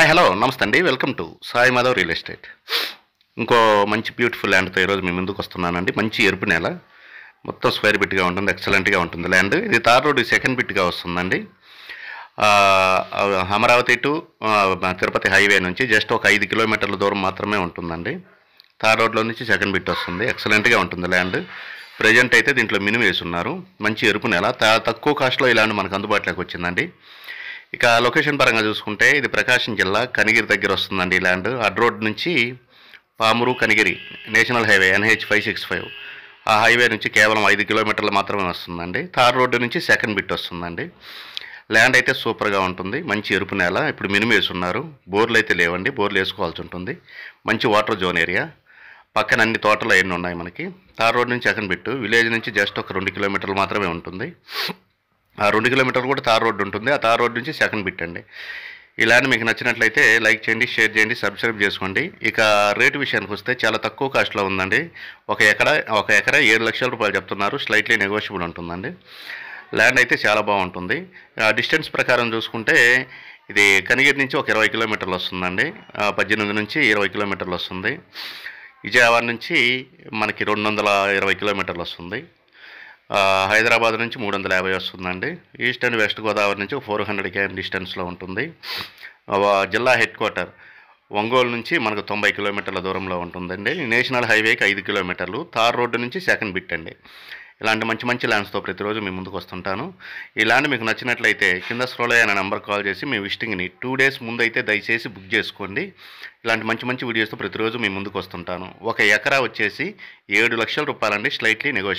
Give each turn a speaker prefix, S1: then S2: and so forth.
S1: hi hello నమస్తే అండి welcome to Sai Madhav real estate ఇంకో మంచి బ్యూటిఫుల్ ల్యాండ్తో ఈరోజు మీ ముందుకు వస్తున్నానండి మంచి ఎరుపు నేల మొత్తం స్క్వేర్ బిట్గా ఉంటుంది ఎక్సలెంట్గా ఉంటుంది ల్యాండ్ ఇది తార్ రోడ్ సెకండ్ బిట్గా వస్తుందండి అమరావతి టు తిరుపతి హైవే నుంచి జస్ట్ ఒక ఐదు కిలోమీటర్ల దూరం మాత్రమే ఉంటుందండి తార్ రోడ్లో నుంచి సెకండ్ బిట్ వస్తుంది ఎక్సలెంట్గా ఉంటుంది ల్యాండ్ ప్రజెంట్ అయితే దీంట్లో మినిమం వేసి ఉన్నారు మంచి ఎరుపు నేల తక్కువ కాస్ట్లో ఈ ల్యాండ్ మనకు అందుబాటులోకి వచ్చిందండి ఇక లొకేషన్ పరంగా చూసుకుంటే ఇది ప్రకాశం జిల్లా కనిగిరి దగ్గర వస్తుందండి ల్యాండ్ అడ్ రోడ్ నుంచి Pamuru Kanigiri national highway NH five six five ఆ హైవే నుంచి కేవలం ఐదు కిలోమీటర్లు మాత్రమే వస్తుందండి థార్ రోడ్డు నుంచి సెకండ్ బిట్ వస్తుందండి ల్యాండ్ అయితే సూపర్గా ఉంటుంది మంచి ఎరుపు నేల ఇప్పుడు మినిమం వేసున్నారు బోర్లు అయితే లేవండి బోర్లు వేసుకోవాల్సి ఉంటుంది మంచి వాటర్ జోన్ ఏరియా పక్కన అన్ని తోటలు ఎన్ని ఉన్నాయి మనకి తార్ రోడ్ నుంచి సెకండ్ బిట్టు విలేజ్ నుంచి జస్ట్ ఒక రెండు కిలోమీటర్లు మాత్రమే ఉంటుంది ఆ రెండు కిలోమీటర్లు కూడా తార్ రోడ్డు ఉంటుంది ఆ తార్ రోడ్ నుంచి సెకండ్ బిట్ అండి ఇలానే మీకు నచ్చినట్లయితే లైక్ చేయండి షేర్ చేయండి సబ్స్క్రైబ్ చేసుకోండి ఇక రేటు విషయానికి వస్తే చాలా తక్కువ కాస్ట్లో ఉందండి ఒక ఎకరా ఒక ఎకరా ఏడు లక్షల రూపాయలు చెప్తున్నారు స్లైట్లీ నెగోషియబుల్ ఉంటుందండి ల్యాండ్ అయితే చాలా బాగుంటుంది డిస్టెన్స్ ప్రకారం చూసుకుంటే ఇది కనిగిరి నుంచి ఒక ఇరవై కిలోమీటర్లు వస్తుందండి పద్దెనిమిది నుంచి ఇరవై కిలోమీటర్లు వస్తుంది విజయవాడ నుంచి మనకి రెండు వందల ఇరవై కిలోమీటర్లు వస్తుంది హైదరాబాద్ నుంచి మూడు వందల యాభై వస్తుందండి ఈస్ట్ అండ్ వెస్ట్ గోదావరి నుంచి ఫోర్ హండ్రెడ్ కేఎం డిస్టెన్స్లో ఉంటుంది జిల్లా హెడ్ క్వార్టర్ ఒంగోలు నుంచి మనకు తొంభై కిలోమీటర్ల దూరంలో ఉంటుందండి నేషనల్ హైవేకి ఐదు కిలోమీటర్లు తార్ రోడ్డు నుంచి సెకండ్ బిట్ అండి ఇలాంటి మంచి మంచి ల్యాండ్స్తో ప్రతిరోజు మీ ముందుకు వస్తుంటాను ఈ ల్యాండ్ మీకు నచ్చినట్లయితే కింద స్క్రోల్ అయ్యే నెంబర్ కాల్ చేసి మీ విస్టింగ్ని టూ డేస్ ముందు అయితే దయచేసి బుక్ చేసుకోండి ఇలాంటి మంచి మంచి వీడియోస్తో ప్రతిరోజు మీ ముందుకు వస్తుంటాను ఒక ఎకరా వచ్చేసి ఏడు లక్షల రూపాయలండి స్లైట్లీ నెగోషియబుల్